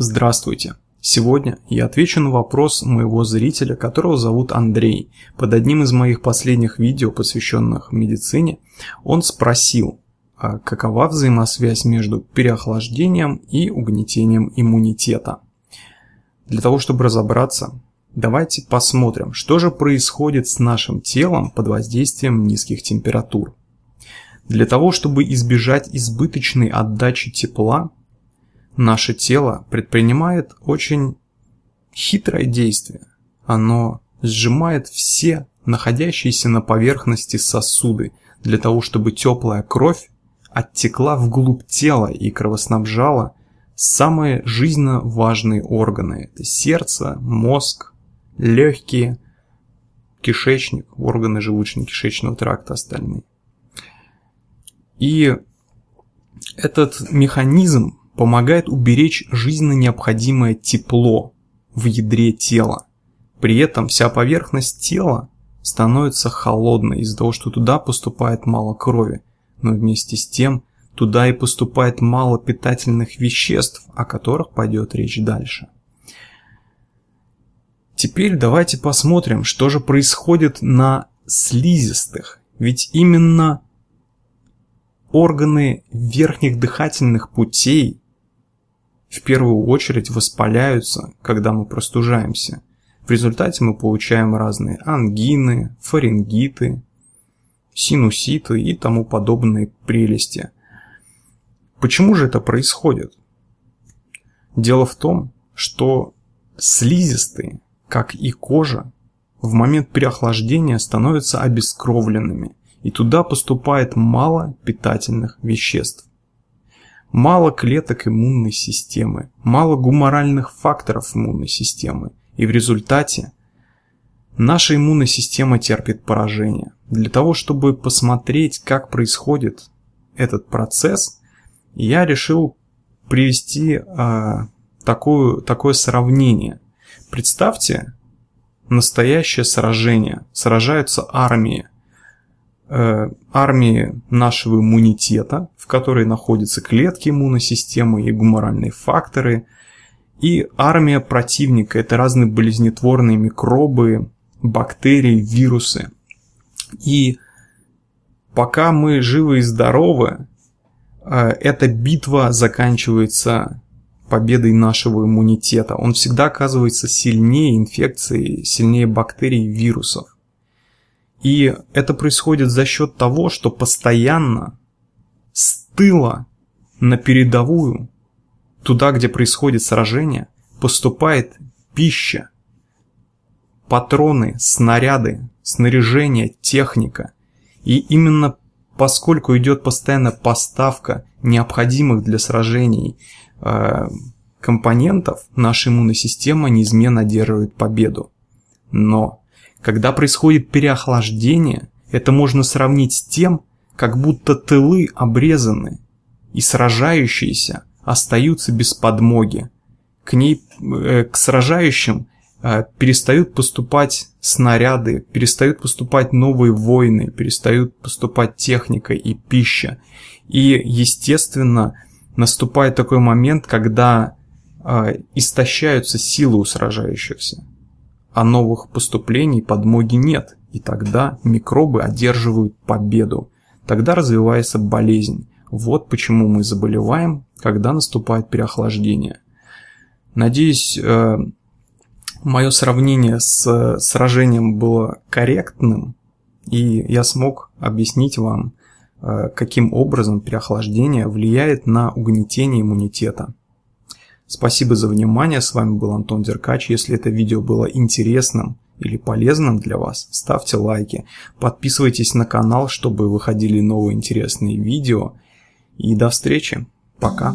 Здравствуйте! Сегодня я отвечу на вопрос моего зрителя, которого зовут Андрей. Под одним из моих последних видео, посвященных медицине, он спросил, а какова взаимосвязь между переохлаждением и угнетением иммунитета. Для того, чтобы разобраться, Давайте посмотрим, что же происходит с нашим телом под воздействием низких температур. Для того, чтобы избежать избыточной отдачи тепла, наше тело предпринимает очень хитрое действие. Оно сжимает все находящиеся на поверхности сосуды, для того, чтобы теплая кровь оттекла вглубь тела и кровоснабжала самые жизненно важные органы. Это сердце, мозг, легкие, кишечник, органы желудочно-кишечного тракта остальные. И этот механизм помогает уберечь жизненно необходимое тепло в ядре тела. При этом вся поверхность тела становится холодной из-за того, что туда поступает мало крови, но вместе с тем туда и поступает мало питательных веществ, о которых пойдет речь дальше. Теперь давайте посмотрим, что же происходит на слизистых. Ведь именно органы верхних дыхательных путей в первую очередь воспаляются, когда мы простужаемся. В результате мы получаем разные ангины, фарингиты, синуситы и тому подобные прелести. Почему же это происходит? Дело в том, что слизистые как и кожа, в момент переохлаждения становятся обескровленными, и туда поступает мало питательных веществ. Мало клеток иммунной системы, мало гуморальных факторов иммунной системы, и в результате наша иммунная система терпит поражение. Для того, чтобы посмотреть, как происходит этот процесс, я решил привести э, такую, такое сравнение – Представьте настоящее сражение. Сражаются армии. Э, армии нашего иммунитета, в которой находятся клетки иммунной системы и гуморальные факторы. И армия противника. Это разные болезнетворные микробы, бактерии, вирусы. И пока мы живы и здоровы, э, эта битва заканчивается победой нашего иммунитета. Он всегда оказывается сильнее инфекции, сильнее бактерий, вирусов. И это происходит за счет того, что постоянно с тыла на передовую, туда, где происходит сражение, поступает пища, патроны, снаряды, снаряжение, техника. И именно поскольку идет постоянно поставка необходимых для сражений Э, компонентов наша иммунная система неизменно одерживает победу. Но когда происходит переохлаждение, это можно сравнить с тем, как будто тылы обрезаны, и сражающиеся остаются без подмоги. К ней, э, к сражающим э, перестают поступать снаряды, перестают поступать новые войны, перестают поступать техника и пища. И, естественно, наступает такой момент, когда э, истощаются силы у сражающихся, а новых поступлений подмоги нет, и тогда микробы одерживают победу, тогда развивается болезнь. Вот почему мы заболеваем, когда наступает переохлаждение. Надеюсь, э, мое сравнение с э, сражением было корректным, и я смог объяснить вам, Э, каким образом переохлаждение влияет на угнетение иммунитета. Спасибо за внимание, с вами был Антон Деркач. Если это видео было интересным или полезным для вас, ставьте лайки, подписывайтесь на канал, чтобы выходили новые интересные видео. И до встречи, пока!